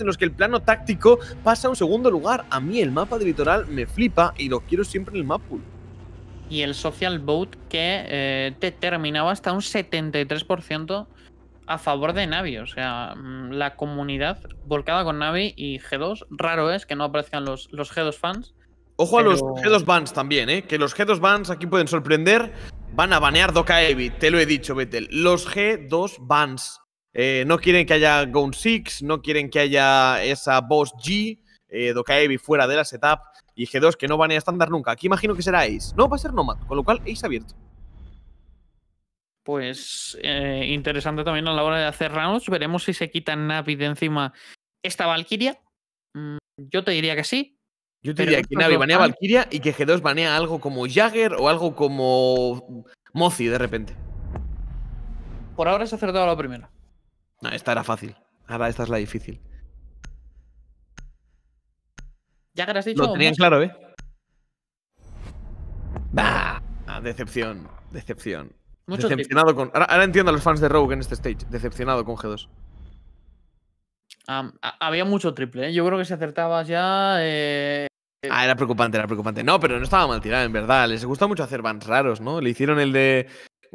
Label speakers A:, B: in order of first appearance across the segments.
A: en los que el plano táctico pasa a un segundo lugar. A mí el mapa de litoral me flipa y lo quiero siempre en el pool
B: y el Social Vote que eh, te terminaba hasta un 73% a favor de Navi. O sea, mm, la comunidad volcada
A: con Navi y G2. Raro es que no aparezcan los, los G2 fans.
B: Ojo a los G2
A: bans también, ¿eh? que los G2 bans aquí pueden sorprender. Van a banear Doca Evi, te lo he dicho, Betel. Los G2 bans eh, no quieren que haya Gone Six, no quieren que haya esa Boss G, eh, Dokaevi fuera de la setup y G2 que no banea a estándar nunca. Aquí imagino que será Ace. No, va a ser Nomad, con lo cual Ace abierto.
B: Pues eh, interesante también a la hora de hacer rounds. Veremos si se quita Navi de encima esta Valkyria. Mm, yo te diría que sí.
A: Yo te diría que Navi banea Valkyria y que G2 banea algo como Jagger o algo como Mozi de repente. Por ahora se ha acertado la primera. No, esta era fácil. Ahora esta es la difícil.
B: Ya que lo has Lo tenían claro,
A: ¿eh? ¡Bah! Ah, decepción, decepción. Mucho decepcionado con. Ahora, entiendo a los fans de Rogue en este stage. Decepcionado con G2.
B: había mucho triple, ¿eh? Yo creo que si acertabas ya. Eh,
A: eh. Ah, era preocupante, era preocupante. No, pero no estaba mal tirado, en verdad. Les gusta mucho hacer bans raros, ¿no? Le hicieron el de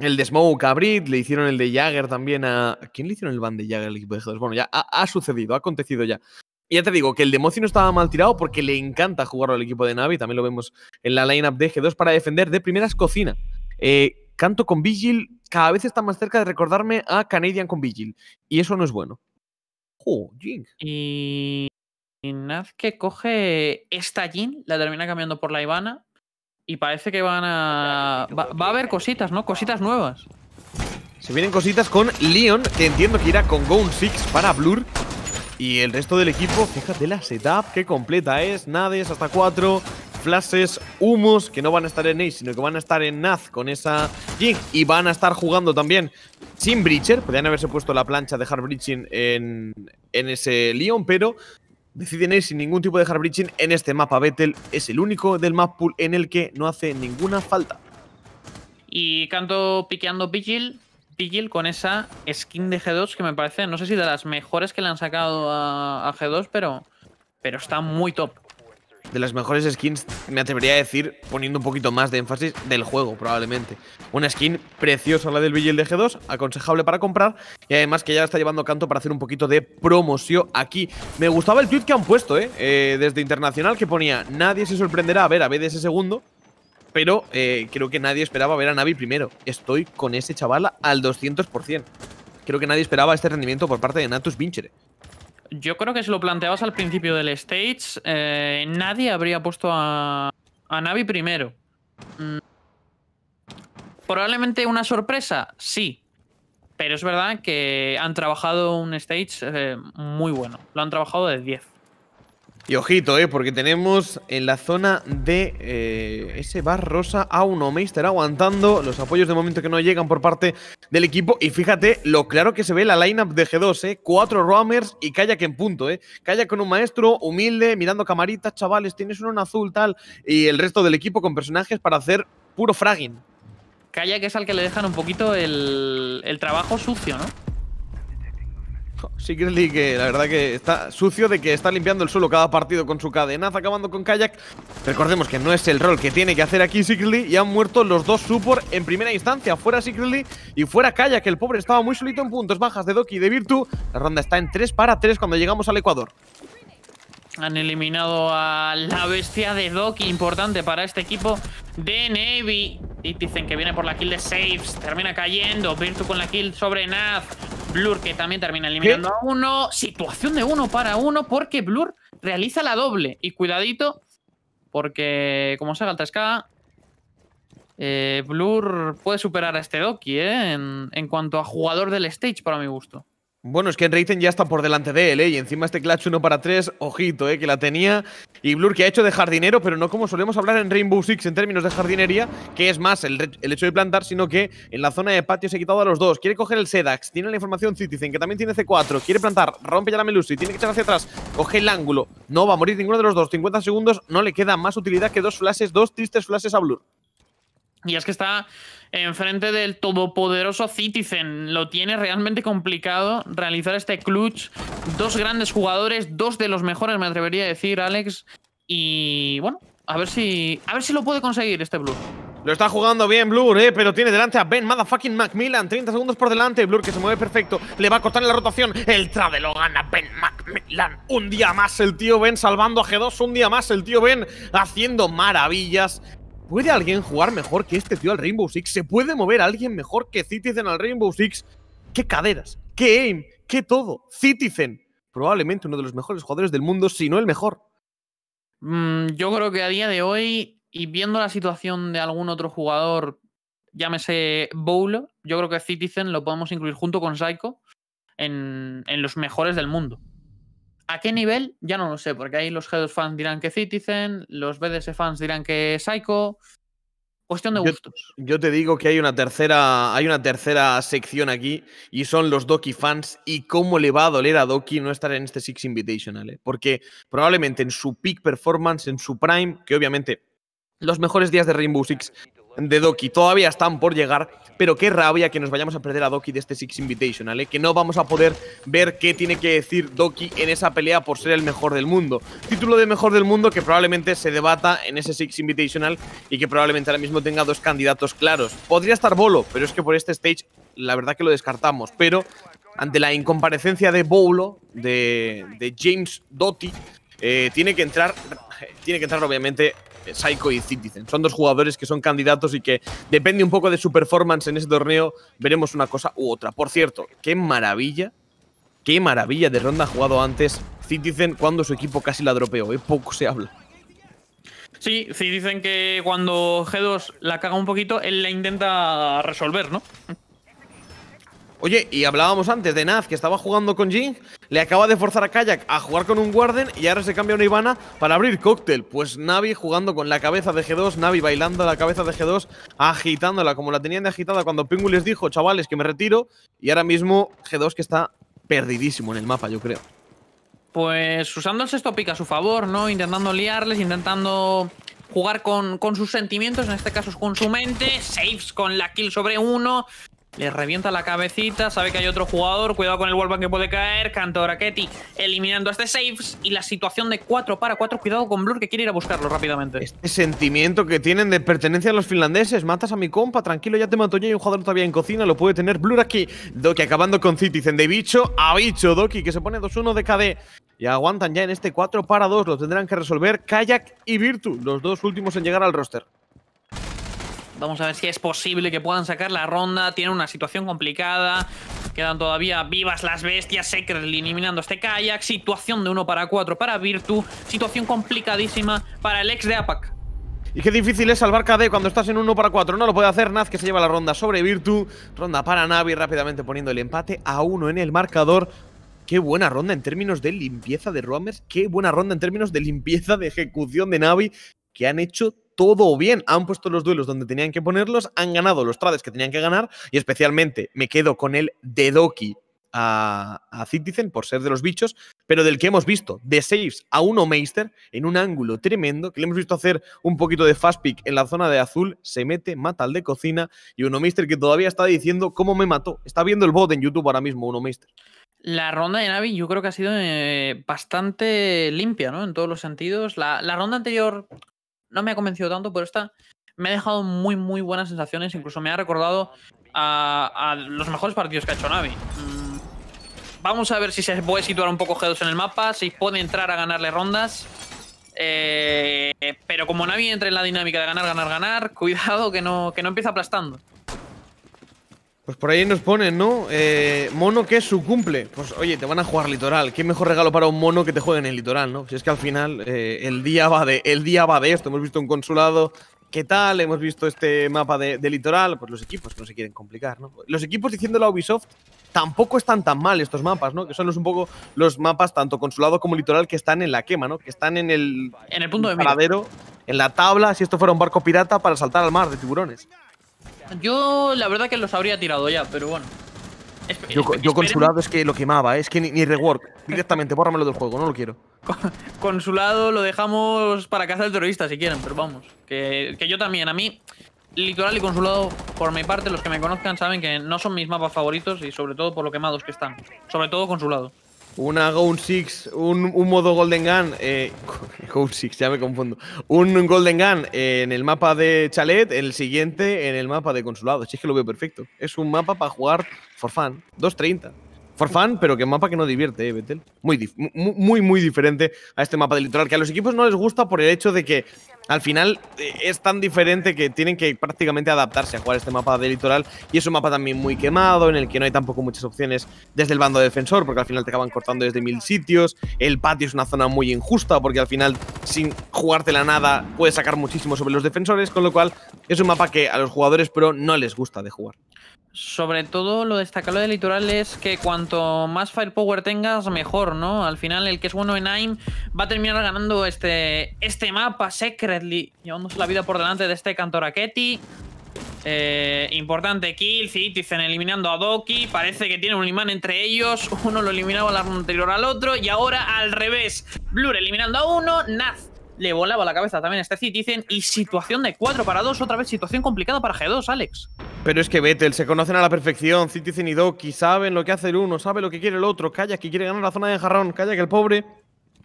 A: el de Smoke a Brit, le hicieron el de Jagger también a. ¿Quién le hicieron el ban de Jagger al equipo de Bueno, ya ha, sucedido, ha acontecido ya. Y ya te digo que el de no estaba mal tirado porque le encanta jugarlo al equipo de Navi. También lo vemos en la lineup de G2 para defender de primeras cocina. Eh, canto con Vigil cada vez está más cerca de recordarme a Canadian con Vigil. Y eso no es bueno. Oh,
B: Y Naz que coge esta Jin, la termina cambiando por la Ivana. Y parece que van a... Va, a haber cositas, ¿no? Cositas nuevas.
A: Se vienen cositas con Leon, que entiendo que irá con Gone Six para Blur. Y el resto del equipo, fíjate la setup que completa es. Nades hasta 4, flashes, humos, que no van a estar en Ace, sino que van a estar en Naz con esa Jig. Y van a estar jugando también sin Breacher. Podrían haberse puesto la plancha de Hard Breaching en, en ese Leon, pero deciden ir sin ningún tipo de hard breaching en este mapa. Betel es el único del map pool en el que no hace ninguna falta.
B: Y canto piqueando Vigil, Vigil con esa skin de G2 que me parece, no sé si de las mejores que le han sacado a,
A: a G2, pero, pero está muy top de las mejores skins, me atrevería a decir, poniendo un poquito más de énfasis, del juego, probablemente. Una skin preciosa la del Vigil de G2, aconsejable para comprar, y además que ya está llevando canto para hacer un poquito de promoción aquí. Me gustaba el tweet que han puesto, ¿eh? eh desde Internacional, que ponía, nadie se sorprenderá a ver a BDS segundo, pero eh, creo que nadie esperaba ver a Navi primero. Estoy con ese chaval al 200%. Creo que nadie esperaba este rendimiento por parte de Natus Vincere.
B: Yo creo que si lo planteabas al principio del stage, eh, nadie habría puesto a, Navi primero. Mm. Probablemente una sorpresa, sí. Pero es verdad que han trabajado un stage eh, muy bueno. Lo han trabajado de 10.
A: Y ojito, eh, porque tenemos en la zona de eh, ese bar rosa a uno Meister aguantando los apoyos de momento que no llegan por parte del equipo. Y fíjate lo claro que se ve la lineup de G2, eh. Cuatro roamers y Kayak en punto, eh. Kayak con un maestro humilde, mirando camaritas, chavales, tienes uno en azul, tal. Y el resto del equipo con personajes para hacer puro fragging.
B: Kayak es al que le dejan un poquito el, el trabajo sucio, ¿no?
A: Sigridly que la verdad que está sucio de que está limpiando el suelo cada partido con su cadenaza, acabando con Kayak. Recordemos que no es el rol que tiene que hacer aquí Sigurly y han muerto los dos support en primera instancia. Fuera Sigurly y fuera Kayak. El pobre estaba muy solito en puntos bajas de Doki y de Virtu. La ronda está en 3 para 3 cuando llegamos al Ecuador.
B: Han eliminado a la bestia de Doki, importante para este equipo de Navy. Y dicen que viene por la kill de Saves, termina cayendo. Virtu con la kill sobre Naz. Blur, que también termina eliminando a uno. Situación de uno para uno, porque Blur realiza la doble. Y cuidadito, porque como se haga el 3 eh, Blur puede superar a este Doki, ¿eh? En, en,
A: cuanto a jugador del stage, para mi gusto. Bueno, es que en Raiden ya está por delante de él, ¿eh? Y encima este clutch 1 para 3, ojito, ¿eh? Que la tenía. Y Blur que ha hecho de jardinero, pero no como solemos hablar en Rainbow Six en términos de jardinería, que es más el, el hecho de plantar, sino que en la zona de patio se ha quitado a los dos. Quiere coger el Sedax, tiene la información Citizen, que también tiene C4, quiere plantar, rompe ya la Melusi, tiene que echar hacia atrás, coge el ángulo. No va a morir ninguno de los dos, 50 segundos, no le queda más utilidad que dos flashes, dos tristes flashes a Blur.
B: Y es que está enfrente del todopoderoso Citizen. Lo tiene realmente complicado realizar este clutch. Dos grandes jugadores, dos de los mejores, me atrevería a decir, Alex. Y bueno, a ver si, a ver si lo puede conseguir
A: este Blue Lo está jugando bien Blur, eh, pero tiene delante a Ben Motherfucking Macmillan. 30 segundos por delante. Blur que se mueve perfecto. Le va a cortar la rotación. El trade lo gana Ben Macmillan. Un día más el tío Ben salvando a G2. Un día más el tío Ben haciendo maravillas. ¿Puede alguien jugar mejor que este tío al Rainbow Six? ¿Se puede mover alguien mejor que Citizen al Rainbow Six? ¿Qué caderas? ¿Qué aim? ¿Qué todo? Citizen, probablemente uno de los mejores jugadores del mundo, si no el mejor.
B: Mm, yo creo que a día de hoy, y viendo la situación de algún otro jugador, llámese Bowler, yo creo que Citizen lo podemos incluir junto con Psycho en, en los mejores del mundo. ¿A qué nivel? Ya no lo sé, porque ahí los g fans dirán que Citizen, los BDS fans dirán que Psycho.
A: Cuestión de gustos. Yo, te digo que hay una tercera, hay una tercera sección aquí y son los Doki fans y cómo le va a doler a Doki no estar en este Six Invitational, ¿eh? porque probablemente en su peak performance, en su prime, que obviamente los mejores días de Rainbow Six de Doki todavía están por llegar, pero qué rabia que nos vayamos a perder a Doki de este Six Invitational, ¿eh? que no vamos a poder ver qué tiene que decir Doki en esa pelea por ser el mejor del mundo. Título de mejor del mundo que probablemente se debata en ese Six Invitational y que probablemente ahora mismo tenga dos candidatos claros. Podría estar Bolo, pero es que por este stage la verdad que lo descartamos, pero ante la incomparecencia de Bolo, de, de James Doty, eh, tiene que entrar, tiene que obviamente Psycho y Citizen. Son dos jugadores que son candidatos y que depende un poco de su performance en ese torneo, veremos una cosa u otra. Por cierto, qué maravilla, qué maravilla de ronda ha jugado antes Citizen cuando su equipo casi la dropeó, ¿eh? poco se habla.
B: Sí, Citizen que cuando G2 la caga un poquito, él la intenta resolver, ¿no?
A: Oye, y hablábamos antes de Naz, que estaba jugando con Jing, le acaba de forzar a Kayak a jugar con un Warden y ahora se cambia a una Ivana para abrir cóctel. Pues Navi jugando con la cabeza de G2, Navi bailando la cabeza de G2, agitándola como la tenían de agitada cuando Pingu les dijo, chavales, que me retiro. Y ahora mismo G2 que está perdidísimo en el mapa, yo creo.
B: Pues usando el sexto a su favor, ¿no? Intentando liarles, intentando jugar con, con sus sentimientos, en este caso es con su mente. Saves con la kill sobre uno. Le revienta la cabecita, sabe que hay otro jugador, cuidado con el wallbang que puede caer, Cantora Ketty eliminando este saves y la situación de 4 para 4, cuidado con Blur que quiere ir a buscarlo rápidamente.
A: Este sentimiento que tienen de pertenencia a los finlandeses, matas a mi compa, tranquilo, ya te mato yo, hay un jugador todavía en cocina, lo puede tener Blur aquí. Doki acabando con Citizen de bicho a bicho, Doki que se pone 2-1 de KD. Y aguantan ya en este 4 para 2, lo tendrán que resolver Kayak y Virtu, los dos últimos en llegar al roster.
B: Vamos a ver si es posible que puedan sacar la ronda. Tienen una situación complicada. Quedan todavía vivas las bestias. Secret eliminando este kayak. Situación de 1 para 4 para Virtu. Situación complicadísima para el ex de APAC.
A: Y qué difícil es salvar KD cuando estás en 1 para 4. No lo puede hacer Naz, que se lleva la ronda sobre Virtu. Ronda para Navi, rápidamente poniendo el empate a 1 en el marcador. Qué buena ronda en términos de limpieza de Roamers. Qué buena ronda en términos de limpieza de ejecución de Navi. Que han hecho todo bien. Han puesto los duelos donde tenían que ponerlos, han ganado los trades que tenían que ganar y especialmente me quedo con el de Doki a, Citizen por ser de los bichos, pero del que hemos visto de saves a uno Meister en un ángulo tremendo, que le hemos visto hacer un poquito de fast pick en la zona de azul, se mete, mata al de cocina y uno Meister que todavía está diciendo cómo me mató. Está viendo el bot en YouTube ahora mismo, uno Meister.
B: La ronda de Navi yo creo que ha sido eh, bastante limpia, ¿no? En todos los sentidos. la, ronda anterior no me ha convencido tanto, pero esta me ha dejado muy, muy buenas sensaciones. Incluso me ha recordado a, los mejores partidos que ha hecho Navi. Mm, vamos a ver si se puede situar un poco G2 en el mapa, si puede entrar a ganarle rondas. Eh, pero como Navi entra en la dinámica de ganar, ganar, ganar, cuidado que no, que no empieza aplastando.
A: Pues por ahí nos ponen, ¿no? Eh, mono que es su cumple. Pues oye, te van a jugar litoral. Qué mejor regalo para un mono que te juegue en el litoral, ¿no? Si es que al final eh, el, día va de, el día va de esto. Hemos visto un consulado, ¿qué tal? Hemos visto este mapa de, litoral. Pues los equipos no se quieren complicar, ¿no? Los equipos diciendo la Ubisoft tampoco están tan mal estos mapas, ¿no? Que son los, un poco los mapas, tanto consulado como litoral, que están en la quema, ¿no? Que están en el, en el punto de paradero, en la tabla, si esto fuera un barco pirata, para saltar al mar de tiburones.
B: Yo la verdad que los habría tirado ya, pero bueno.
A: yo, consulado es que lo quemaba, es que ni, rework. Directamente, bórramelo del juego, no lo quiero.
B: Consulado lo dejamos para casa del terrorista si quieren, pero vamos. Que, que, yo también, a mí, litoral y consulado, por mi parte, los que me conozcan saben que no son mis mapas favoritos y sobre todo por lo quemados que están. Sobre todo consulado
A: una Gone 6, un, modo Golden Gun, eh, Gone 6, ya me confundo, un Golden Gun eh, en el mapa de Chalet, el siguiente en el mapa de Consulado. Si es que lo veo perfecto. Es un mapa para jugar for fun, 2.30. For fun, pero que mapa que no divierte, eh, Betel. Muy, muy, muy diferente a este mapa de litoral, que a los equipos no les gusta por el hecho de que al final eh, es tan diferente que tienen que prácticamente adaptarse a jugar este mapa de litoral y es un mapa también muy quemado en el que no hay tampoco muchas opciones desde el bando defensor porque al final te acaban cortando desde mil sitios, el patio es una zona muy injusta porque al final sin jugártela nada puedes sacar muchísimo sobre los defensores, con lo cual es un mapa que a los jugadores pro no les gusta de jugar.
B: Sobre todo lo destacable de litoral es que cuanto más firepower tengas, mejor, ¿no? Al final el que es bueno en AIM va a terminar ganando este, este mapa secret llevándose la vida por delante de este a Eh, importante kill, Citizen eliminando a Doki, parece que tiene un imán entre ellos, uno lo eliminaba la anterior al otro y ahora al revés, Blur eliminando a uno, Naz le volaba la cabeza también a este Citizen y situación de 4 para 2, otra vez situación complicada para G2, Alex.
A: Pero es que Vettel se conocen a la perfección, Citizen y Doki saben lo que hace el uno, sabe lo que quiere el otro, calla que quiere ganar la zona de jarrón, calla que el pobre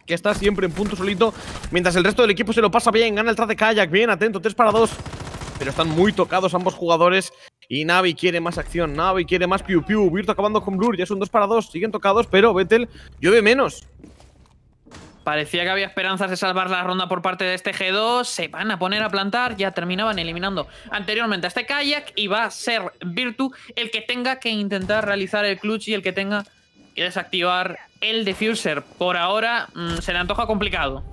A: que está siempre en punto solito, mientras el resto del equipo se lo pasa bien, gana el traje de Kayak, bien atento, 3 para 2, pero están muy tocados ambos jugadores y Navi quiere más acción, Navi quiere más Piu Piu, Virtu acabando con Blur, ya son 2 para 2, siguen tocados, pero Vettel llueve menos.
B: Parecía que había esperanzas de salvar la ronda por parte de este G2. Se van a poner a plantar. Ya terminaban eliminando anteriormente a este kayak. Y va a ser Virtu el que tenga que intentar realizar el clutch y el que tenga que desactivar el defuser, Por ahora mm,
A: se le antoja complicado.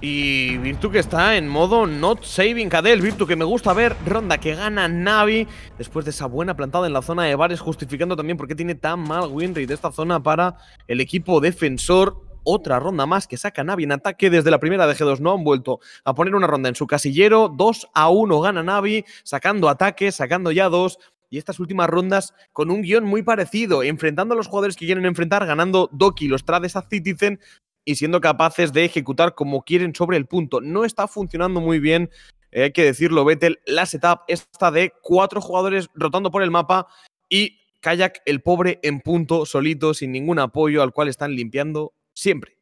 A: Y Virtu que está en modo not saving Cadel. Virtu que me gusta ver. Ronda que gana Navi. Después de esa buena plantada en la zona de bares. Justificando también por qué tiene tan mal win rate esta zona para el equipo defensor. Otra ronda más que saca Navi en ataque desde la primera de G2. No han vuelto a poner una ronda en su casillero. 2 a 1 gana Navi. Sacando ataque, sacando ya dos y estas últimas rondas con un guión muy parecido, enfrentando a los jugadores que quieren enfrentar, ganando Doki, los trades a Citizen y siendo capaces de ejecutar como quieren sobre el punto. No está funcionando muy bien, eh, hay que decirlo, Vettel, la setup está de cuatro jugadores rotando por el mapa y Kayak, el pobre, en punto, solito, sin ningún apoyo, al cual están limpiando siempre.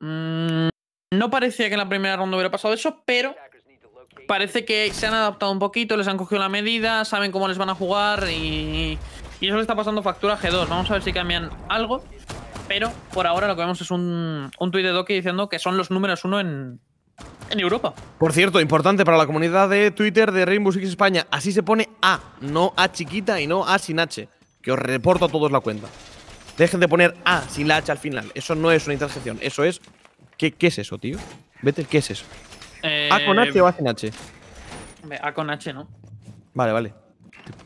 B: Mm, no parecía que en la primera ronda hubiera pasado eso, pero parece que se han adaptado un poquito, les han cogido la medida, saben cómo les van a jugar y, eso le está pasando factura a G2. Vamos a ver si cambian algo, pero por ahora lo que vemos es un, un de Doki diciendo que son los números uno en, Europa.
A: Por cierto, importante para la comunidad de Twitter de Rainbow Six España, así se pone A, no A chiquita y no A sin H, que os reporto a todos la cuenta. Dejen de poner A sin la H al final, eso no es una intersección, eso es... ¿Qué, qué es eso, tío? Vete, ¿qué es eso?
B: Eh, ¿A con H o A sin H? Eh, a con H, ¿no?
A: Vale, vale.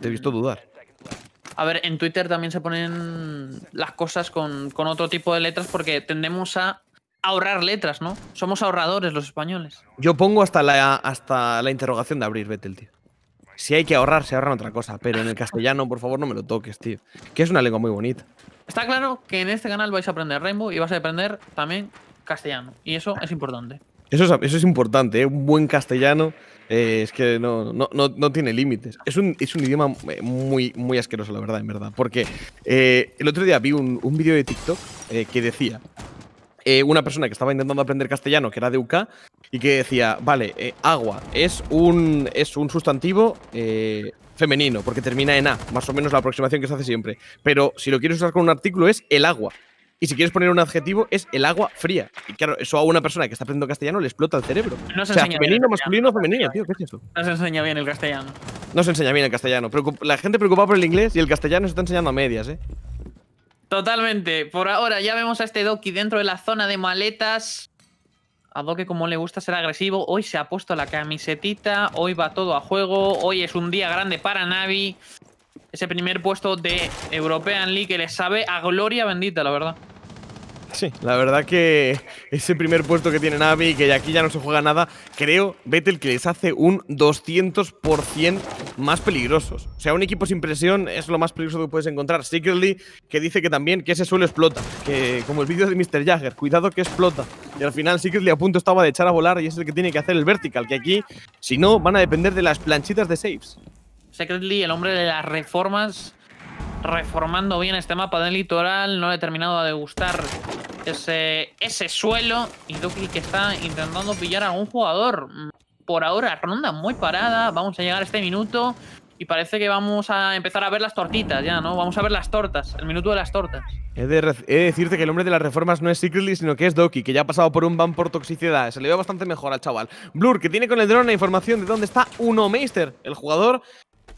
A: Te, he visto dudar.
B: A ver, en Twitter también se ponen las cosas con, otro tipo de letras porque tendemos a ahorrar letras, ¿no? Somos ahorradores los españoles.
A: Yo pongo hasta la, hasta la interrogación de abrir Betel, tío. Si hay que ahorrar, se ahorran otra cosa. Pero en el castellano, por favor, no me lo toques, tío. Que es una lengua muy bonita.
B: Está claro que en este canal vais a aprender Rainbow y vas a aprender también castellano. Y eso es importante.
A: Eso es, importante, ¿eh? un buen castellano eh, es que no, tiene límites. Es un, es un, idioma eh, muy, muy asqueroso, la verdad, en verdad. Porque el otro día vi un, un vídeo de TikTok que decía una persona que estaba intentando aprender castellano, que era de UK, y que decía, vale, agua es un, es un sustantivo femenino, porque termina en A, más o menos la aproximación que se hace siempre. Pero si lo quieres usar con un artículo es el agua. Y si quieres poner un adjetivo, es el agua fría. Y claro, eso a una persona que está aprendiendo castellano le explota el cerebro. No femenino, masculino, femenino, tío, ¿qué es eso?
B: No se enseña bien el castellano.
A: No se enseña bien el castellano. La gente preocupada por el inglés y el castellano se está enseñando a medias, ¿eh?
B: Totalmente. Por ahora ya vemos a este Doki dentro de la zona de maletas. A Doki como le gusta ser agresivo. Hoy se ha puesto la camisetita, hoy va todo a juego, hoy es un día grande para Navi ese primer puesto de European League que le sabe a gloria bendita, la verdad.
A: Sí, la verdad que ese primer puesto que tiene Navi, que aquí ya no se juega nada, creo, el que les hace un 200% más peligrosos. O sea, un equipo sin presión es lo más peligroso que puedes encontrar. Secretly, que dice que también que ese suelo explota, que como el vídeo de Mr. Jagger, cuidado que explota. Y al final Secretly a punto estaba de echar a volar y es el que tiene que hacer el vertical, que aquí, si no, van a depender de las planchitas de saves.
B: Secretly, el hombre de las reformas, reformando bien este mapa del litoral. No le he terminado de gustar ese, ese suelo. Y Doki que está intentando pillar a algún jugador. Por ahora, ronda muy parada. Vamos a llegar a este minuto. Y parece que vamos a empezar a ver las tortitas ya, ¿no? Vamos a ver las tortas, el minuto de las tortas.
A: He de, decirte que el hombre de las reformas no es Secretly, sino que es Doki, que ya ha pasado por un ban por toxicidad. Se le ve bastante mejor al chaval. Blur, que tiene con el drone la información de dónde está Uno Meister, el jugador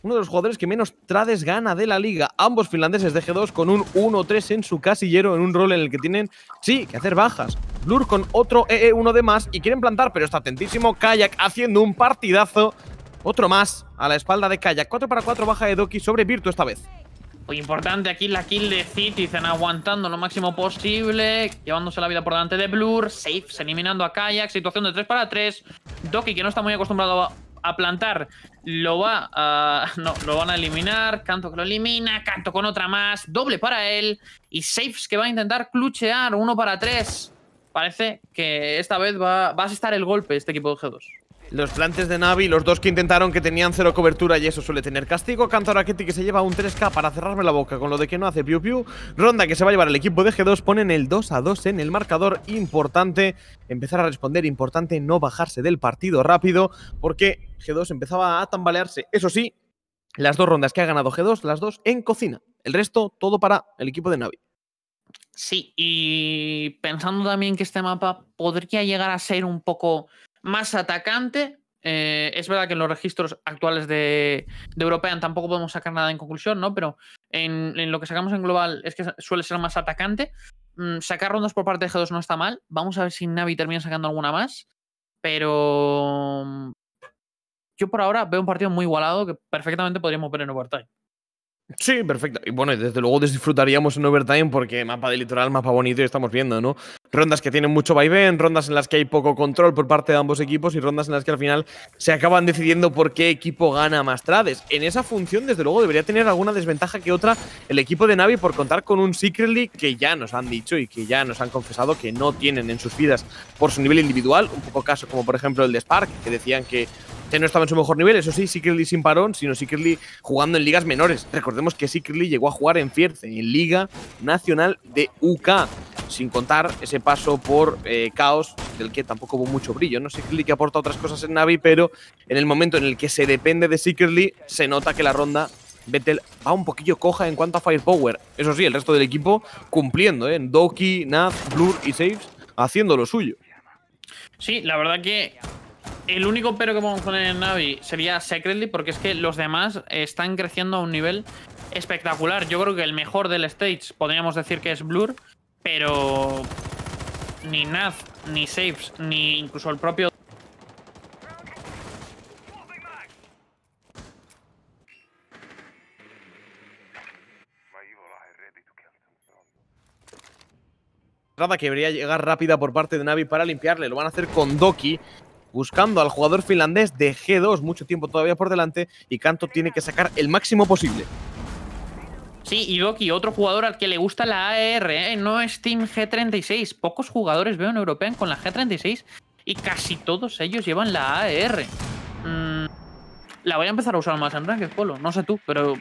A: uno de los jugadores que menos trades gana de la liga. Ambos finlandeses de G2 con un 1-3 en su casillero, en un rol en el que tienen, sí, que hacer bajas. Blur con otro EE1 de más y quieren plantar, pero está atentísimo Kayak haciendo un partidazo. Otro más a la espalda de Kayak. 4 para 4 baja de Doki sobre Virtu esta vez. Muy importante
B: aquí la kill de Citizen aguantando lo máximo posible, llevándose la vida por delante de Blur, Safe eliminando a Kayak, situación de 3 para 3. Doki que no está muy acostumbrado a a plantar, lo va a... No, lo van a eliminar. Canto que lo elimina, canto con otra más, doble para él. Y Safes que va a intentar cluchear, uno para tres. Parece que esta vez va, va a estar el golpe este equipo de G2.
A: Los plantes de Navi, los dos que intentaron que tenían cero cobertura y eso suele tener castigo. Cantoraketti que se lleva un 3K para cerrarme la boca con lo de que no hace piu piu. Ronda que se va a llevar el equipo de G2, ponen el 2 a 2 en el marcador. Importante empezar a responder, importante no bajarse del partido rápido porque G2 empezaba a tambalearse. Eso sí, las dos rondas que ha ganado G2, las dos en cocina. El resto todo para el equipo de Navi.
B: Sí, y pensando también que este mapa podría llegar a ser un poco más atacante. Eh, es verdad que en los registros actuales de, European tampoco podemos sacar nada en conclusión, ¿no? Pero en, lo que sacamos en global es que suele ser más atacante. Mm, sacar rondas por parte de G2 no está mal. Vamos a ver si Navi termina sacando alguna más. Pero mm, yo por ahora veo un partido muy igualado que perfectamente podríamos ver en overtime.
A: Sí, perfecto. Y bueno, desde luego disfrutaríamos en overtime porque mapa de litoral, mapa bonito y estamos viendo, ¿no? Rondas que tienen mucho vaivén, rondas en las que hay poco control por parte de ambos equipos y rondas en las que al final se acaban decidiendo por qué equipo gana más trades. En esa función, desde luego, debería tener alguna desventaja que otra el equipo de Navi por contar con un Secretly que ya nos han dicho y que ya nos han confesado que no tienen en sus vidas por su nivel individual. Un poco caso como, por ejemplo, el de Spark, que decían que no estaba en su mejor nivel, eso sí, Sickerly sin parón, sino Sickerly jugando en ligas menores. Recordemos que Secretly llegó a jugar en Fierce, en Liga Nacional de UK, sin contar ese paso por eh, Caos, del que tampoco hubo mucho brillo. No Sickerly que aporta otras cosas en Navi, pero en el momento en el que se depende de Secretly, se nota que la ronda Vettel va un poquillo coja en cuanto a firepower. Eso sí, el resto del equipo cumpliendo, ¿eh? Doki, Nath, Blur y Saves haciendo lo suyo.
B: Sí, la verdad que el único pero que podemos poner en Navi sería Secretly, porque es que los demás están creciendo a un nivel espectacular. Yo creo que el mejor del stage podríamos decir que es Blur, pero ni Naz, ni Saves, ni incluso el propio.
A: que debería llegar rápida por parte de Navi para limpiarle. Lo van a hacer con Doki, buscando al jugador finlandés de G2, mucho tiempo todavía por delante, y Canto tiene que sacar el máximo posible.
B: Sí, y Doki, otro jugador al que le gusta la AR, ¿eh? no es Team G36. Pocos jugadores veo en European ¿eh? con la G36 y casi todos ellos llevan la AR. Mm,
A: la voy a empezar a usar más en Ranked Polo, no sé tú, pero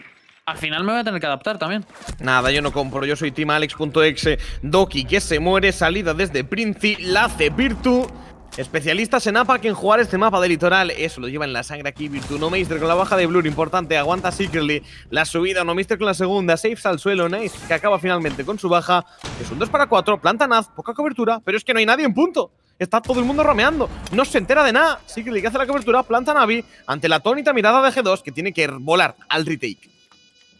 A: al final me voy a tener que adaptar también. Nada, yo no compro. Yo soy Team Alex.exe. Doki que se muere. Salida desde Princi. La hace Virtu. Especialistas en APAC en jugar este mapa de litoral. Eso lo lleva en la sangre aquí Virtu. No Meister con la baja de Blur, importante. Aguanta Secretly la subida. No mister con la segunda. Saves al suelo. Nice que acaba finalmente con su baja. Es un 2 para 4. Planta Naz. Poca cobertura. Pero es que no hay nadie en punto. Está todo el mundo rameando. No se entera de nada. Secretly que hace la cobertura. Planta Navi ante la atónita mirada de G2 que tiene que volar al retake.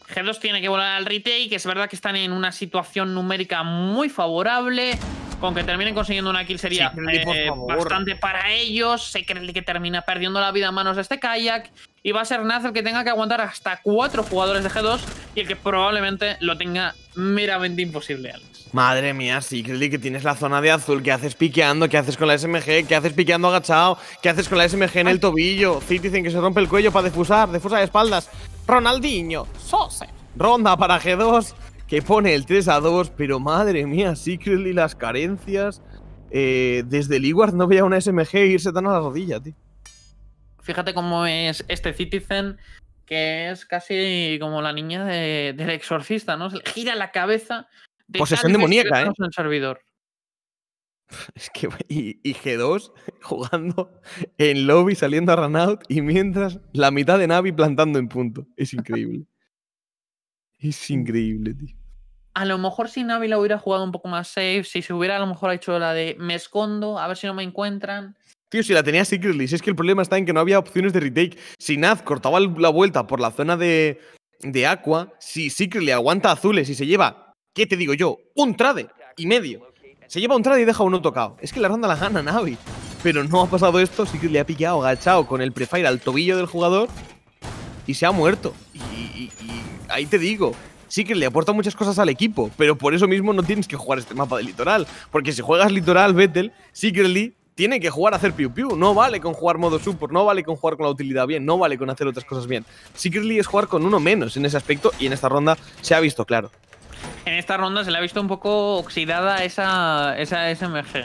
B: G2 tiene que volar al retake. Es verdad que están en una situación numérica muy favorable. Con que terminen consiguiendo una kill sería eh, bastante para ellos. Se cree que termina perdiendo la vida a manos de este kayak. Y va a ser Naz el que tenga que aguantar hasta cuatro jugadores de G2 y el que probablemente lo tenga meramente imposible, Alex.
A: Madre mía, Secretly, que tienes la zona de azul. que haces piqueando? que haces con la SMG? que haces piqueando agachado? que haces con la SMG en el tobillo? Citizen que se rompe el cuello para defusar, defusa de espaldas. Ronaldinho, Sose. Ronda para G2 que pone el 3 a 2, pero madre mía, Secretly las carencias. Eh, desde el no veía una SMG irse tan a la rodilla, tío.
B: Fíjate cómo es este Citizen, que es casi como la niña del exorcista, ¿no? gira la cabeza.
A: De Posesión demoníaca, ¿eh? Es que y, G2 jugando en lobby, saliendo a run-out y mientras la mitad de Navi plantando en punto. Es increíble. es increíble, tío
B: a lo mejor si Navi la hubiera jugado un poco más safe, si se hubiera a lo mejor hecho la de me escondo, a ver si no me encuentran.
A: Tío, si la tenía Secretly, si es que el problema está en que no había opciones de retake. Si Naz cortaba la vuelta por la zona de, de Aqua, si Secretly aguanta azules y se lleva, ¿qué te digo yo? Un trade y medio. Se lleva un trade y deja uno tocado. Es que la ronda la gana Navi. Pero no ha pasado esto, le ha pillado, agachado con el prefire al tobillo del jugador y se ha muerto. y ahí te digo, sí que le aporta muchas cosas al equipo, pero por eso mismo no tienes que jugar este mapa de litoral. Porque si juegas litoral, Vettel, Secretly tiene que jugar a hacer piu piu. No vale con jugar modo support, no vale con jugar con la utilidad bien, no vale con hacer otras cosas bien. Secretly es jugar con uno menos en ese aspecto y en esta ronda se ha visto claro.
B: En esta ronda se le ha visto un poco oxidada esa, esa SMG.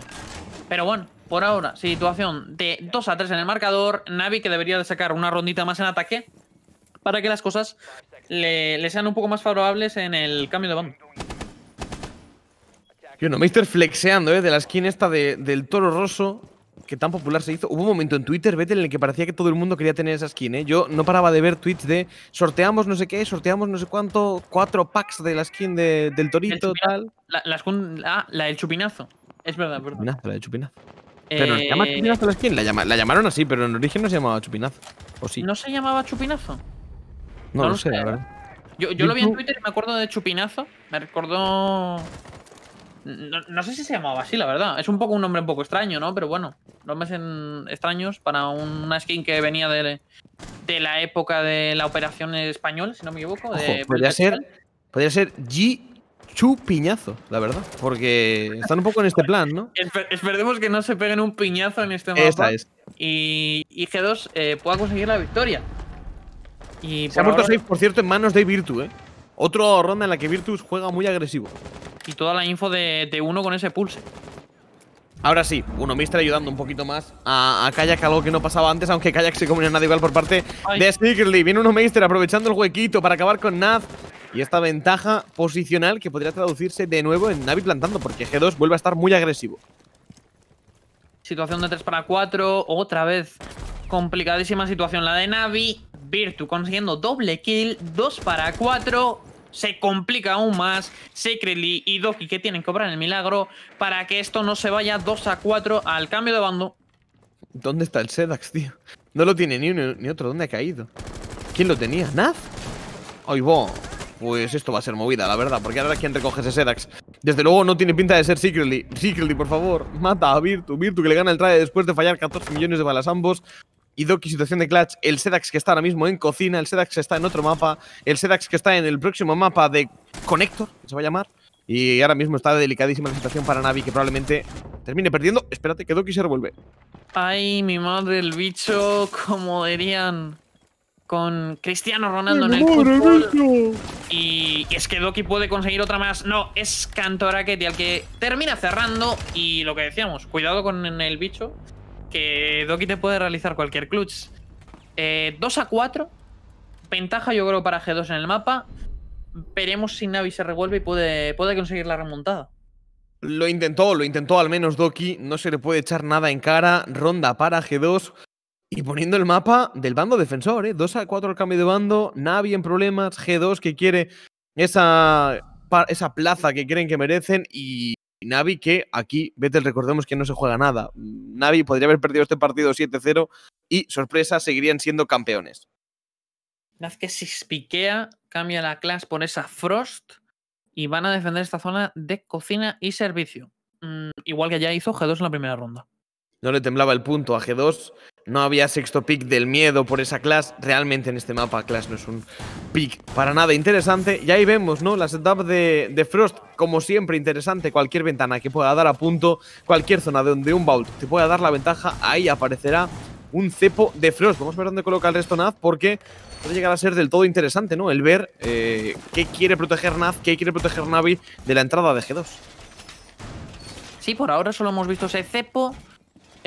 B: Pero bueno, por ahora, situación de 2 a 3 en el marcador. Navi que debería de sacar una rondita más en ataque para que las cosas le, sean un poco más favorables en el cambio de bando.
A: Yo no, flexeando, ¿eh? De la skin esta del toro roso, que tan popular se hizo. Hubo un momento en Twitter, Vete, en el que parecía que todo el mundo quería tener esa skin, ¿eh? Yo no paraba de ver tweets de sorteamos no sé qué, sorteamos no sé cuánto, cuatro packs de la skin del torito, tal.
B: La, ah, la, del chupinazo. Es verdad, perdón. Chupinazo, la del chupinazo. Pero se llama eh, chupinazo
A: la skin? la, llamaron así, pero en origen no se llamaba chupinazo. ¿O sí? ¿No se
B: llamaba chupinazo?
A: No, lo sé, la verdad.
B: Yo, lo vi en Twitter y me acuerdo de Chupinazo. Me recordó. No, sé si se llamaba así, la verdad. Es un poco un nombre un poco extraño, ¿no? Pero bueno, nombres en extraños para una skin que venía de, de la época de la operación española, si no me equivoco. podría, ser,
A: podría ser G chupiñazo, la verdad. Porque están un poco en este plan, ¿no?
B: esperemos que no se peguen un piñazo en este mapa. Y, y G2 eh, pueda conseguir la victoria.
A: Se ha muerto Safe, por cierto, en manos de Virtus, ¿eh? Otra ronda en la que Virtus juega muy agresivo.
B: Y toda la info de, uno con ese pulse. Ahora
A: sí, uno ayudando un poquito más a, Kayak, algo que no pasaba antes, aunque Kayak se comió nada igual por parte de Secretly. Viene uno Meister aprovechando el huequito para acabar con Naz. Y esta ventaja posicional que podría traducirse de nuevo en Navi plantando, porque G2 vuelve a estar muy agresivo.
B: Situación de 3 para 4, otra vez complicadísima situación la de Navi. Virtu consiguiendo doble kill, 2 para 4. Se complica aún más Secretly y Doki que tienen que obrar el milagro para que esto no se vaya 2 a
A: 4 al cambio de bando. ¿Dónde está el Sedax, tío? No lo tiene ni uno ni otro. ¿Dónde ha caído? ¿Quién lo tenía? ¿Naz? ¡Ay, bo! Pues esto va a ser movida, la verdad, porque ahora quién recoge ese Sedax. Desde luego no tiene pinta de ser Secretly. Secretly, por favor, mata a Virtu. Virtu que le gana el trade después de fallar 14 millones de balas ambos y Doki situación de clutch, el Sedax que está ahora mismo en cocina, el Sedax está en otro mapa, el Sedax que está en el próximo mapa de Connector, que se va a llamar, y ahora mismo está delicadísima la situación para Navi, que probablemente termine perdiendo. Espérate, que Doki se revuelve.
B: Ay, mi madre, el bicho, como dirían, con Cristiano Ronaldo en el madre,
A: Bicho.
B: Y es que Doki puede conseguir otra más. No, es Cantora que al que termina cerrando. Y lo que decíamos, cuidado con el bicho, que Doki te puede realizar cualquier clutch. 2 eh, a 4. Ventaja, yo creo, para G2 en el mapa. Veremos si Navi se revuelve y puede, puede conseguir la remontada.
A: Lo intentó, lo intentó al menos Doki. No se le puede echar nada en cara. Ronda para G2. Y poniendo el mapa del bando defensor, ¿eh? 2 a 4 el cambio de bando. Navi en problemas. G2 que quiere esa, esa plaza que creen que merecen. Y Navi, que aquí, Vettel, recordemos que no se juega nada. Navi podría haber perdido este partido 7-0 y, sorpresa, seguirían siendo campeones.
B: Naz que si piquea, cambia la clase por esa Frost y van a defender esta zona de cocina y servicio. Mm, igual que ya hizo G2 en la primera
A: ronda. No le temblaba el punto a G2 no había sexto pick del miedo por esa clase. Realmente en este mapa Clash no es un pick para nada interesante. Y ahí vemos, ¿no? La setup de, Frost, como siempre, interesante. Cualquier ventana que pueda dar a punto, cualquier zona donde un Vault te pueda dar la ventaja, ahí aparecerá un cepo de Frost. Vamos a ver dónde coloca el resto Naz, porque puede llegar a ser del todo interesante, ¿no? El ver eh, qué quiere proteger Naz, qué quiere proteger Navi de la entrada de G2.
B: Sí, por ahora solo hemos visto ese cepo.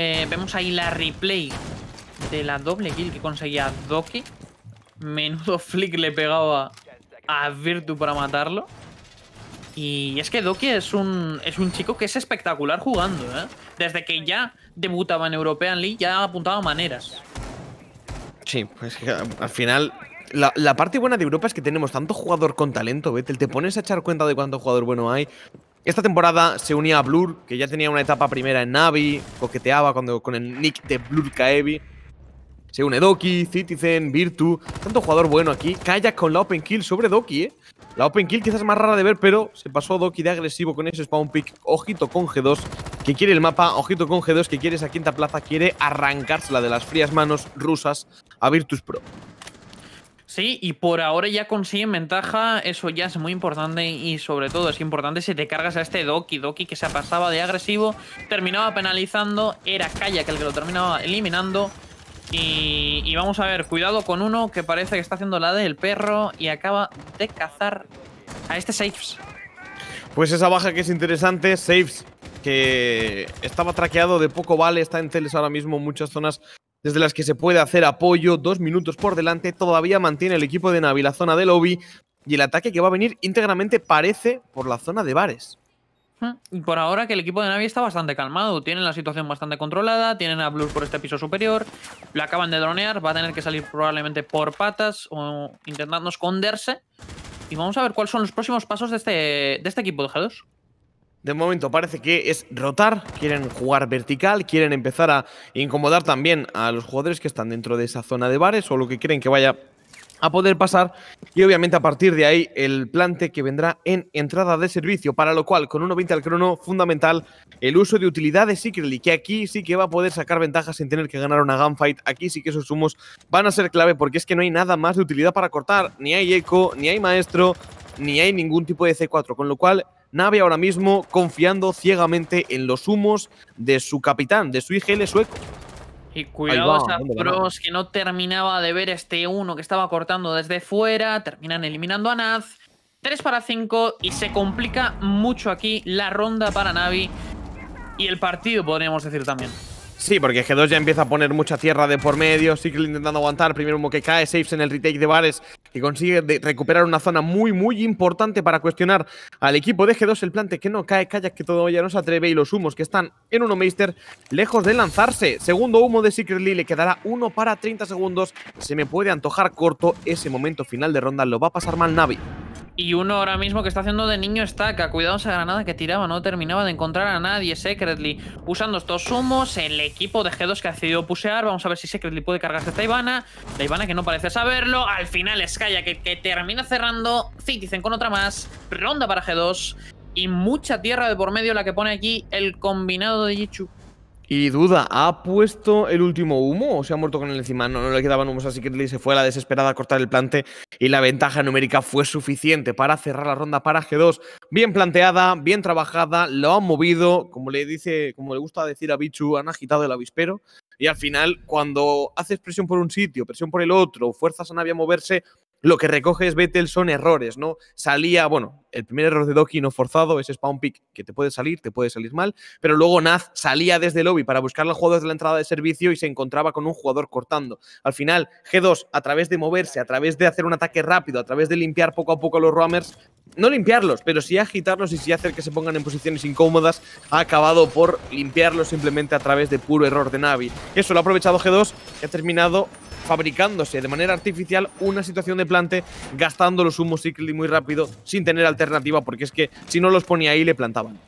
B: Eh, vemos ahí la replay de la doble kill que conseguía Doki. Menudo flick le pegaba a Virtu para matarlo. Y es que Doki es un, es un chico que es espectacular jugando, ¿eh? Desde que ya debutaba en European League ya apuntaba maneras.
A: Sí, pues eh, al final la, parte buena de Europa es que tenemos tanto jugador con talento, ¿vete? Te pones a echar cuenta de cuánto jugador bueno hay. Esta temporada se unía a Blur, que ya tenía una etapa primera en Navi, coqueteaba cuando, con el nick de Blur Kaebi. Se une Doki, Citizen, Virtu, tanto jugador bueno aquí. Calla con la Open Kill sobre Doki, ¿eh? La Open Kill quizás es más rara de ver, pero se pasó Doki de agresivo con ese spawn pick. Ojito con G2, que quiere el mapa. Ojito con G2, que quiere esa quinta plaza. Quiere arrancársela de las frías manos rusas a Virtus Pro.
B: Sí, y por ahora ya consiguen ventaja, eso ya es muy importante y sobre todo es importante si te cargas a este Doki, Doki que se pasaba de agresivo, terminaba penalizando, era Kayak el que lo terminaba eliminando y, vamos a ver, cuidado con uno que parece que está haciendo la del perro y acaba de cazar a este Saves.
A: Pues esa baja que es interesante, Saves que estaba traqueado de poco vale, está en teles ahora mismo muchas zonas desde las que se puede hacer apoyo, dos minutos por delante, todavía mantiene el equipo de Navi la zona de lobby y el ataque que va a venir íntegramente parece por la zona de bares.
B: Y hmm. Por ahora que el equipo de Navi está bastante calmado, tienen la situación bastante controlada, tienen a Blue por este piso superior, la acaban de dronear, va a tener que salir probablemente por patas o intentando esconderse. Y vamos a ver cuáles son los próximos pasos de este, de este equipo de G2.
A: De momento parece que es rotar, quieren jugar vertical, quieren empezar a incomodar también a los jugadores que están dentro de esa zona de bares o lo que creen que vaya a poder pasar y obviamente a partir de ahí el plante que vendrá en entrada de servicio, para lo cual con 1.20 al crono fundamental el uso de utilidades Secretly, que aquí sí que va a poder sacar ventajas sin tener que ganar una gunfight, aquí sí que esos humos van a ser clave porque es que no hay nada más de utilidad para cortar, ni hay eco, ni hay maestro, ni hay ningún tipo de C4, con lo cual Navi, ahora mismo confiando ciegamente en los humos de su capitán, de su IGL sueco. Y cuidado
B: que no terminaba de ver este uno que estaba cortando desde fuera. Terminan eliminando a Naz. 3 para 5 y se complica mucho aquí la ronda para Navi y el partido, podríamos
A: decir también. Sí, porque G2 ya empieza a poner mucha tierra de por medio, Secretly intentando aguantar, primero humo que cae, Saves en el retake de Bares, que consigue recuperar una zona muy, muy importante para cuestionar al equipo de G2, el plante que no cae, callas que todavía no se atreve y los humos que están en uno Meister, lejos de lanzarse. Segundo humo de Secret Lee, le quedará uno para 30 segundos, se me puede antojar corto ese momento final de ronda, lo va a pasar mal Navi.
B: Y uno ahora mismo que está haciendo de niño estaca. Cuidado esa granada que tiraba, no terminaba de encontrar a nadie. Secretly usando estos humos. El equipo de G2 que ha decidido pusear. Vamos a ver si Secretly puede cargarse esta Ivana. La Ivana que no parece saberlo. Al final Skaya, que, que termina cerrando. Citizen con otra más. Ronda para G2. Y mucha tierra de por medio la que pone aquí el combinado de Yichu.
A: Y duda, ¿ha puesto el último humo o se ha muerto con el encima? No, le quedaban humos, así que le se fue a la desesperada a cortar el plante y la ventaja numérica fue suficiente para cerrar la ronda para G2. Bien planteada, bien trabajada, lo han movido, como le dice, como le gusta decir a Bichu, han agitado el avispero. Y al final, cuando haces presión por un sitio, presión por el otro, fuerzas a nadie a moverse, lo que recoge es Vettel son errores, ¿no? Salía, bueno, el primer error de Doki no forzado, ese spawn pick que te puede salir, te puede salir mal, pero luego Naz salía desde el lobby para buscar al jugador de la entrada de servicio y se encontraba con un jugador cortando. Al final, G2, a través de moverse, a través de hacer un ataque rápido, a través de limpiar poco a poco a los roamers, no limpiarlos, pero sí agitarlos y sí hacer que se pongan en posiciones incómodas, ha acabado por limpiarlos simplemente a través de puro error de Navi. Eso lo ha aprovechado G2, y ha terminado fabricándose de manera artificial una situación de plante, gastando los humos y muy rápido, sin tener al alternativa, porque es que si no los ponía ahí le plantaban.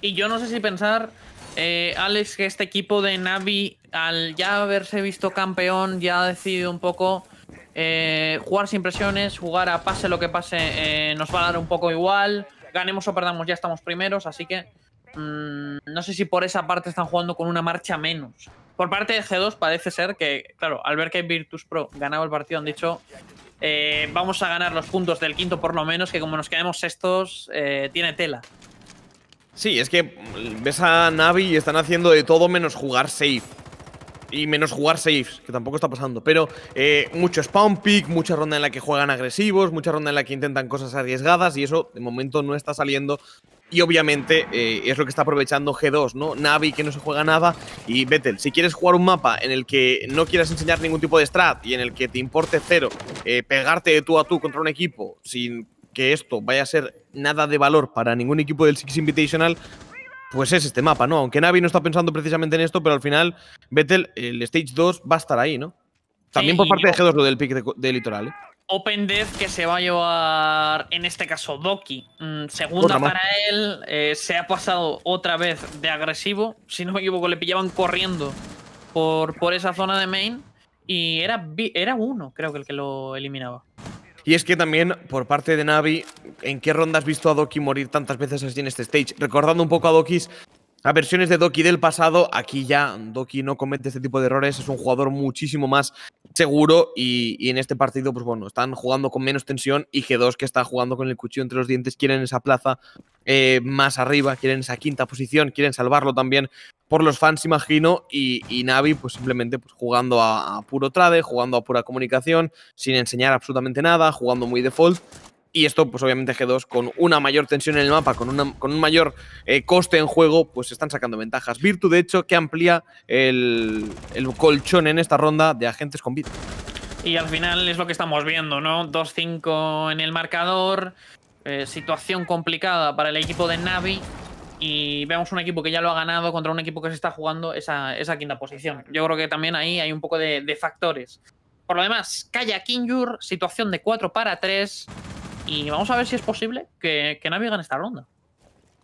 B: Y yo no sé si pensar, eh, Alex, que este equipo de Navi, al ya haberse visto campeón, ya ha decidido un poco eh, jugar sin presiones, jugar a pase lo que pase, eh, nos va a dar un poco igual, ganemos o perdamos, ya estamos primeros, así que mm, no sé si por esa parte están jugando con una marcha menos. Por parte de G2 parece ser que, claro, al ver que Virtus Pro ganaba el partido han dicho, eh, vamos a ganar los puntos del quinto por lo menos, que como nos quedamos estos, eh, tiene tela.
A: Sí, es que ves a Navi y están haciendo de todo menos jugar safe. Y menos jugar safe, que tampoco está pasando. Pero eh, mucho spawn pick, mucha ronda en la que juegan agresivos, mucha ronda en la que intentan cosas arriesgadas y eso de momento no está saliendo y obviamente eh, es lo que está aprovechando G2, ¿no? Navi que no se juega nada y Vettel. Si quieres jugar un mapa en el que no quieras enseñar ningún tipo de strat y en el que te importe cero eh, pegarte de tú a tú contra un equipo sin que esto vaya a ser nada de valor para ningún equipo del Six Invitational, pues es este mapa, ¿no? Aunque Navi no está pensando precisamente en esto, pero al final Vettel, el Stage 2 va a estar ahí, ¿no?
B: También por parte de
A: G2 lo del pick de, de litoral. ¿eh?
B: Open Death que se va a llevar, en este caso, Doki. Mm, segunda para él, eh, se ha pasado otra vez de agresivo. Si no me equivoco, le pillaban corriendo por, por esa zona de main. Y era, era uno, creo que el que lo eliminaba.
A: Y es que también, por parte de Navi, ¿en qué ronda has visto a Doki morir tantas veces así en este stage? Recordando un poco a Dokis versiones de Doki del pasado, aquí ya Doki no comete este tipo de errores, es un jugador muchísimo más seguro y, en este partido, pues bueno, están jugando con menos tensión y G2 que está jugando con el cuchillo entre los dientes, quieren esa plaza eh, más arriba, quieren esa quinta posición, quieren salvarlo también por los fans, imagino, y, Navi pues simplemente pues jugando a, a, puro trade, jugando a pura comunicación, sin enseñar absolutamente nada, jugando muy default y esto, pues obviamente G2, con una mayor tensión en el mapa, con, con un mayor eh, coste en juego, pues están sacando ventajas. Virtu, de hecho, que amplía el, colchón en esta ronda de agentes con vida.
B: Y al final es lo que estamos viendo, ¿no? 2-5 en el marcador, eh, situación complicada para el equipo de Navi. Y vemos un equipo que ya lo ha ganado contra un equipo que se está jugando esa, quinta posición. Yo creo que también ahí hay un poco de, factores. Por lo demás, Kaya Kinjur, situación de 4 para 3. Y vamos a ver si es posible que, que navegan esta ronda.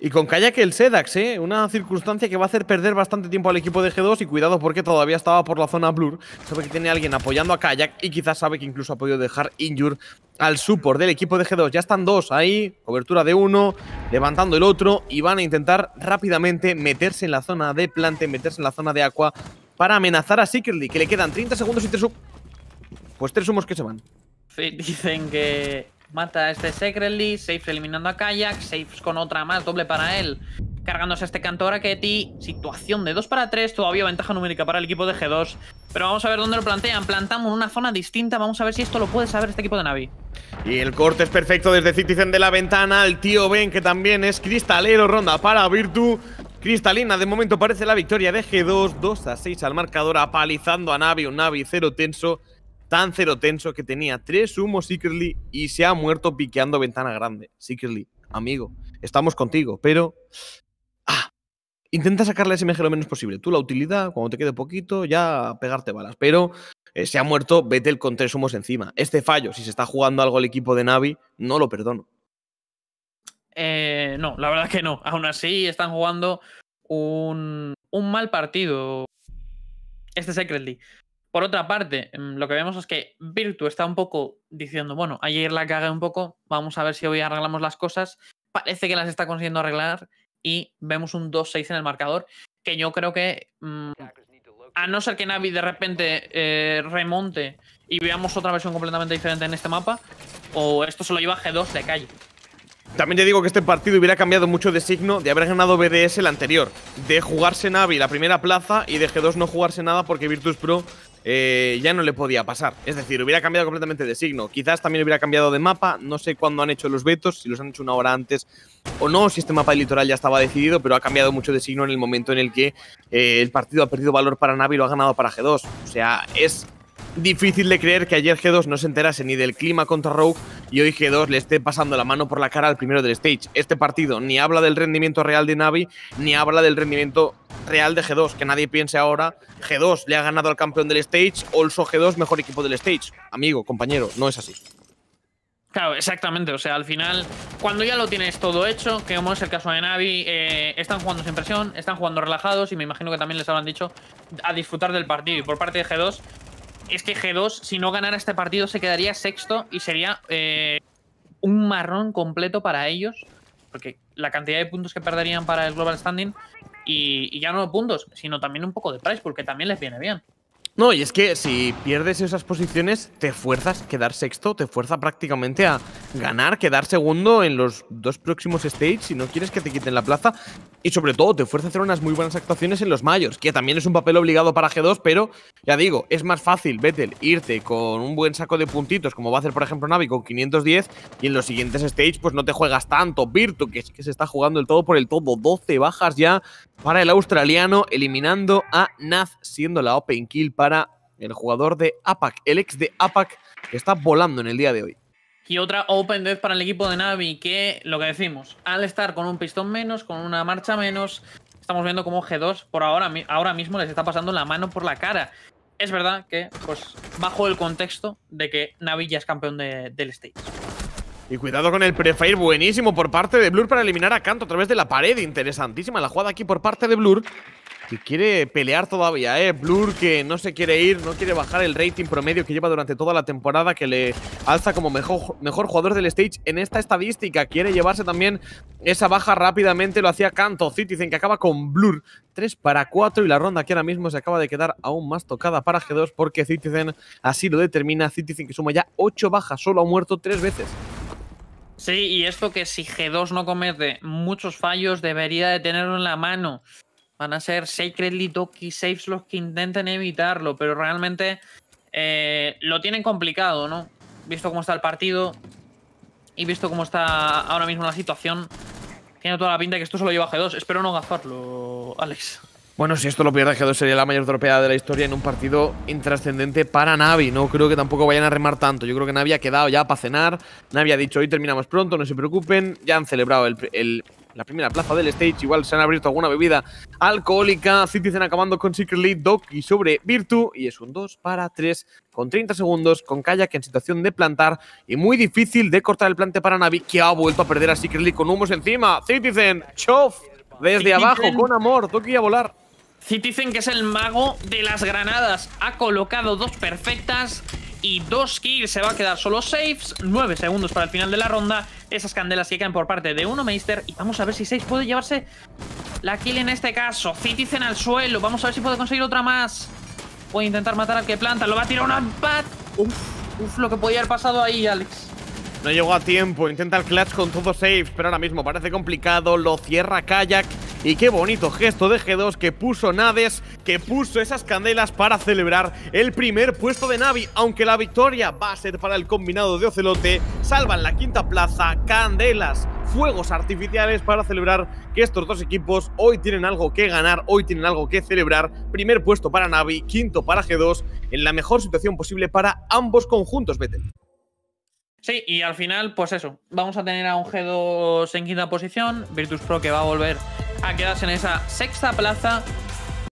A: Y con Kayak el Sedax, ¿eh? Una circunstancia que va a hacer perder bastante tiempo al equipo de G2 y cuidado porque todavía estaba por la zona Blur. Sabe que tiene alguien apoyando a Kayak y quizás sabe que incluso ha podido dejar Injure al support del equipo de G2. Ya están dos ahí, cobertura de uno, levantando el otro y van a intentar rápidamente meterse en la zona de plante, meterse en la zona de Aqua para amenazar a Secretly, que le quedan 30 segundos y tres... Pues tres humos que se van.
B: Dicen que mata a este Secretly, safe eliminando a Kayak, safe con otra más, doble para él. Cargándose a este ahora, Ketty, situación de 2 para 3, todavía ventaja numérica para el equipo de G2. Pero vamos a ver dónde lo plantean, plantamos en una zona distinta, vamos a ver si esto lo puede saber este equipo de Navi.
A: Y el corte es perfecto desde Citizen de la ventana, el tío Ben que también es cristalero, ronda para Virtu. Cristalina, de momento parece la victoria de G2, 2 a 6 al marcador, apalizando a Navi, un Navi cero tenso tan cero tenso que tenía tres humos Secretly y se ha muerto piqueando ventana grande. Secretly, amigo, estamos contigo, pero. Ah, intenta sacarle ese SMG lo menos posible. Tú la utilidad, cuando te quede poquito, ya pegarte balas. Pero eh, se ha muerto el con tres humos encima. Este fallo, si se está jugando algo el equipo de Navi, no lo perdono.
B: Eh, no, la verdad que no. Aún así, están jugando un, un mal partido. Este Secretly. Por otra parte, em, lo que vemos es que Virtu está un poco diciendo, bueno, ayer la cagué un poco, vamos a ver si hoy arreglamos las cosas. Parece que las está consiguiendo arreglar y vemos un 2-6 en el marcador, que yo creo que, mm, a no ser que Navi de repente eh, remonte y veamos otra versión completamente diferente en este mapa, o esto se lo lleva G2 de calle.
A: También te digo que este partido hubiera cambiado mucho de signo de haber ganado BDS el anterior, de jugarse Navi la primera plaza y de G2 no jugarse nada porque Virtus Pro eh, ya no le podía pasar. Es decir, hubiera cambiado completamente de signo. Quizás también hubiera cambiado de mapa. No sé cuándo han hecho los vetos, si los han hecho una hora antes o no, si este mapa del litoral ya estaba decidido, pero ha cambiado mucho de signo en el momento en el que eh, el partido ha perdido valor para Navi y lo ha ganado para G2. O sea, es difícil de creer que ayer G2 no se enterase ni del clima contra Rogue y hoy G2 le esté pasando la mano por la cara al primero del stage. Este partido ni habla del rendimiento real de Navi, ni habla del rendimiento real de G2, que nadie piense ahora, G2 le ha ganado al campeón del stage, Olso G2 mejor equipo del stage. Amigo, compañero, no es así.
B: Claro, exactamente. O sea, al final, cuando ya lo tienes todo hecho, que como es el caso de Navi, eh, están jugando sin presión, están jugando relajados y me imagino que también les habrán dicho a disfrutar del partido. Y por parte de G2, es que G2, si no ganara este partido, se quedaría sexto y sería eh, un marrón completo para ellos, porque la cantidad de puntos que perderían para el Global Standing y, y, ya no puntos, sino también un poco de price, porque también les viene bien.
A: No, y es que si pierdes esas posiciones, te fuerzas a quedar sexto, te fuerza prácticamente a ganar, quedar segundo en los dos próximos stages si no quieres que te quiten la plaza. Y sobre todo, te fuerza a hacer unas muy buenas actuaciones en los mayos, que también es un papel obligado para G2, pero ya digo, es más fácil, Vettel, irte con un buen saco de puntitos, como va a hacer, por ejemplo, Navi con 510, y en los siguientes stages, pues no te juegas tanto. Virtu, que que se está jugando el todo por el todo, 12 bajas ya, para el australiano, eliminando a Naz, siendo la Open Kill para el jugador de APAC, el ex de APAC, que está volando en el día de hoy.
B: Y otra Open Death para el equipo de Navi, que lo que decimos, al estar con un pistón menos, con una marcha menos, estamos viendo como G2 por ahora, ahora mismo les está pasando la mano por la cara. Es verdad que, pues, bajo el contexto de que Navi ya es campeón del stage.
A: Y cuidado con el prefire buenísimo por parte de Blur para eliminar a Canto a través de la pared. Interesantísima la jugada aquí por parte de Blur. Que quiere pelear todavía, ¿eh? Blur que no se quiere ir, no quiere bajar el rating promedio que lleva durante toda la temporada, que le alza como mejor, mejor jugador del stage en esta estadística. Quiere llevarse también esa baja rápidamente, lo hacía Canto Citizen, que acaba con Blur 3 para 4 y la ronda que ahora mismo se acaba de quedar aún más tocada para G2 porque Citizen así lo determina. Citizen que suma ya 8 bajas, solo ha muerto 3 veces.
B: Sí, y esto que si G2 no comete muchos fallos, debería de tenerlo en la mano. Van a ser Sacredly Doki Saves los que intenten evitarlo, pero realmente eh, lo tienen complicado, ¿no? Visto cómo está el partido y visto cómo está ahora mismo la situación, tiene toda la pinta que esto solo lleva G2. Espero no gastarlo, Alex.
A: Bueno, si esto lo pierde G2 sería la mayor tropeada de la historia en un partido intrascendente para Navi. No creo que tampoco vayan a remar tanto. Yo creo que Navi ha quedado ya para cenar. Navi ha dicho, hoy terminamos pronto, no se preocupen. Ya han celebrado el, la primera plaza del stage. Igual se han abierto alguna bebida alcohólica. Citizen acabando con Secret League. Doki y sobre Virtu. Y es un 2 para 3 con 30 segundos, con Kayak en situación de plantar. Y muy difícil de cortar el plante para Navi, que ha vuelto a perder a Secret League con humos encima. Citizen, chof. Desde abajo, con amor, Doki a volar. Citizen, que es el mago
B: de las granadas, ha colocado dos perfectas y dos kills. Se va a quedar solo saves. Nueve segundos para el final de la ronda. Esas candelas que caen por parte de uno Meister. Y vamos a ver si seis puede llevarse la kill en este caso. Citizen al suelo. Vamos a ver si puede conseguir otra más. Voy a intentar matar al que planta. Lo va a tirar una pat uf, lo que podía haber pasado ahí, Alex.
A: No llegó a tiempo, intenta el clutch con todos safe, pero ahora mismo parece complicado, lo cierra Kayak. Y qué bonito gesto de G2 que puso Nades, que puso esas candelas para celebrar el primer puesto de Navi. Aunque la victoria va a ser para el combinado de Ocelote, salvan la quinta plaza, candelas, fuegos artificiales para celebrar que estos dos equipos hoy tienen algo que ganar, hoy tienen algo que celebrar. Primer puesto para Navi, quinto para G2, en la mejor situación posible para ambos conjuntos, Betel.
B: Sí, y al final, pues eso, vamos a tener a un G2 en quinta posición, Virtus Pro que va a volver a quedarse en esa sexta plaza